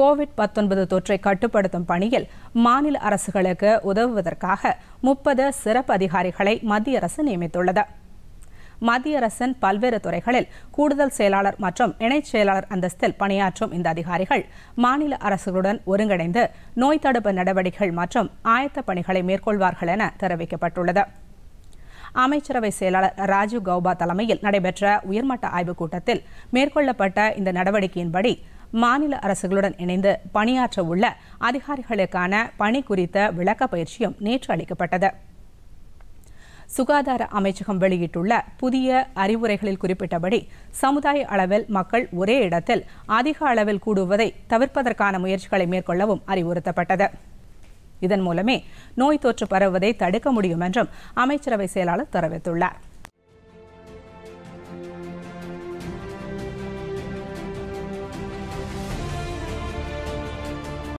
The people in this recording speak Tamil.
கோவிட் பத்தொன்பது தொற்றை கட்டுப்படுத்தும் பணியில் மாநில அரசுகளுக்கு உதவுவதற்காக முப்பது சிறப்பு அதிகாரிகளை மத்திய அரசு நியமித்துள்ளது மத்திய அரசின் பல்வேறு துறைகளில் கூடுதல் செயலாளர் மற்றும் இணைச் செயலாளர் அந்தஸ்தில் பணியாற்றும் இந்த அதிகாரிகள் மாநில அரசுகளுடன் ஒருங்கிணைந்து நோய் தடுப்பு நடவடிக்கைகள் மற்றும் ஆயத்த பணிகளை மேற்கொள்வார்கள் என தெரிவிக்கப்பட்டுள்ளது அமைச்சரவை செயலாளர் ராஜீவ் கௌபா தலைமையில் நடைபெற்ற உயர்மட்ட ஆய்வுக் கூட்டத்தில் மேற்கொள்ளப்பட்ட இந்த நடவடிக்கையின்படி மாநில அரசுகளுடன் இணைந்து பணியாற்ற உள்ள அதிகாரிகளுக்கான பணி குறித்த விளக்க பயிற்சியும் நேற்று அளிக்கப்பட்டது சுகாதார அமைச்சகம் வெளியிட்டுள்ள புதிய அறிவுரைகளில் குறிப்பிட்டபடி சமுதாய அளவில் மக்கள் ஒரே இடத்தில் அதிக அளவில் கூடுவதை தவிர்ப்பதற்கான முயற்சிகளை மேற்கொள்ளவும் அறிவுறுத்தப்பட்டது இதன் மூலமே நோய் தொற்று பரவுவதை தடுக்க முடியும் என்றும் அமைச்சரவை செயலாளர் தெரிவித்துள்ளார்